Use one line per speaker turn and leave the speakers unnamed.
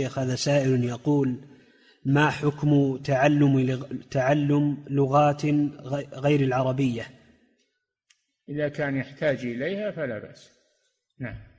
شيخ هذا سائل يقول ما حكم تعلم تعلم لغات غير العربية
إذا كان يحتاج إليها فلا بأس
نعم